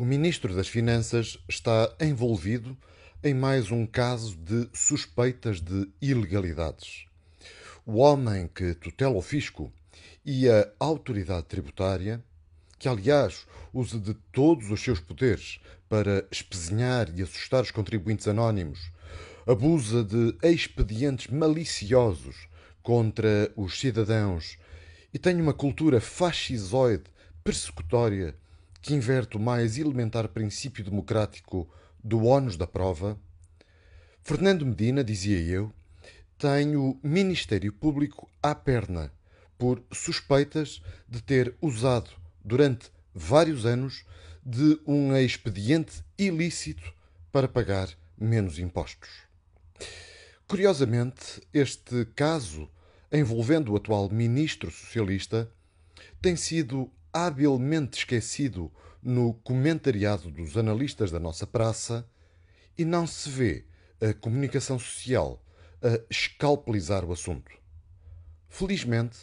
O Ministro das Finanças está envolvido em mais um caso de suspeitas de ilegalidades. O homem que tutela o fisco e a autoridade tributária, que aliás usa de todos os seus poderes para espezinhar e assustar os contribuintes anónimos, abusa de expedientes maliciosos contra os cidadãos e tem uma cultura fascisoide persecutória que inverte o mais elementar princípio democrático do ónus da prova, Fernando Medina, dizia eu, tem o Ministério Público à perna por suspeitas de ter usado durante vários anos de um expediente ilícito para pagar menos impostos. Curiosamente, este caso envolvendo o atual ministro socialista tem sido habilmente esquecido no comentariado dos analistas da nossa praça e não se vê a comunicação social a escalpelizar o assunto. Felizmente,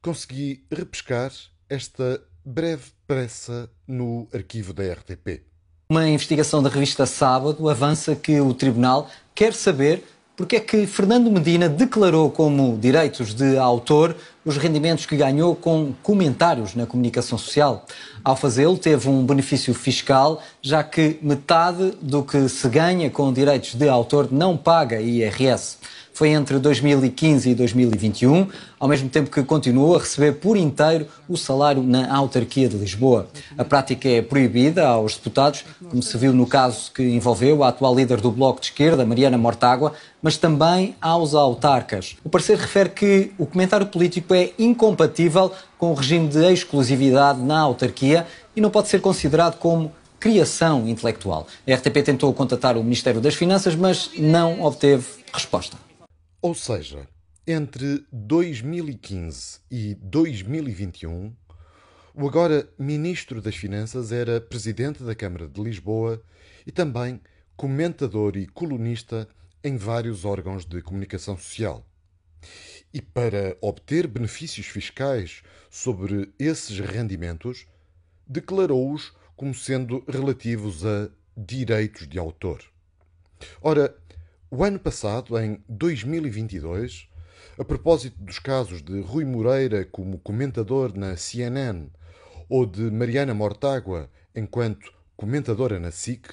consegui repescar esta breve pressa no arquivo da RTP. Uma investigação da revista Sábado avança que o tribunal quer saber porque é que Fernando Medina declarou como direitos de autor os rendimentos que ganhou com comentários na comunicação social. Ao fazê-lo, teve um benefício fiscal, já que metade do que se ganha com direitos de autor não paga IRS. Foi entre 2015 e 2021, ao mesmo tempo que continuou a receber por inteiro o salário na autarquia de Lisboa. A prática é proibida aos deputados, como se viu no caso que envolveu a atual líder do Bloco de Esquerda, Mariana Mortágua, mas também aos autarcas. O parecer refere que o comentário político é incompatível com o regime de exclusividade na autarquia e não pode ser considerado como criação intelectual. A RTP tentou contatar o Ministério das Finanças, mas não obteve resposta. Ou seja, entre 2015 e 2021, o agora Ministro das Finanças era Presidente da Câmara de Lisboa e também comentador e colunista em vários órgãos de comunicação social. E para obter benefícios fiscais sobre esses rendimentos, declarou-os como sendo relativos a direitos de autor. Ora, o ano passado, em 2022, a propósito dos casos de Rui Moreira como comentador na CNN ou de Mariana Mortágua enquanto comentadora na SIC,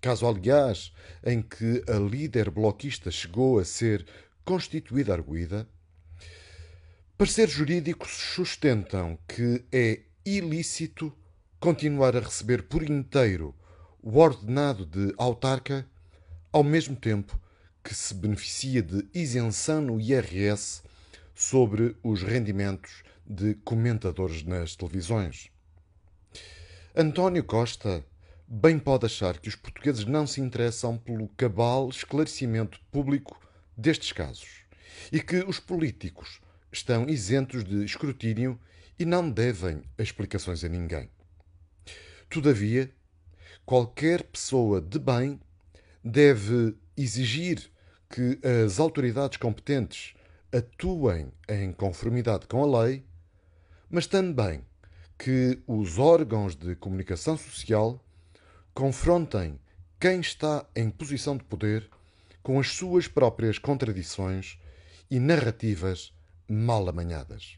caso aliás em que a líder bloquista chegou a ser constituída arguída, Pareceres jurídicos sustentam que é ilícito continuar a receber por inteiro o ordenado de autarca, ao mesmo tempo que se beneficia de isenção no IRS sobre os rendimentos de comentadores nas televisões. António Costa bem pode achar que os portugueses não se interessam pelo cabal esclarecimento público destes casos e que os políticos estão isentos de escrutínio e não devem explicações a ninguém. Todavia, qualquer pessoa de bem deve exigir que as autoridades competentes atuem em conformidade com a lei, mas também que os órgãos de comunicação social confrontem quem está em posição de poder com as suas próprias contradições e narrativas mal amanhadas.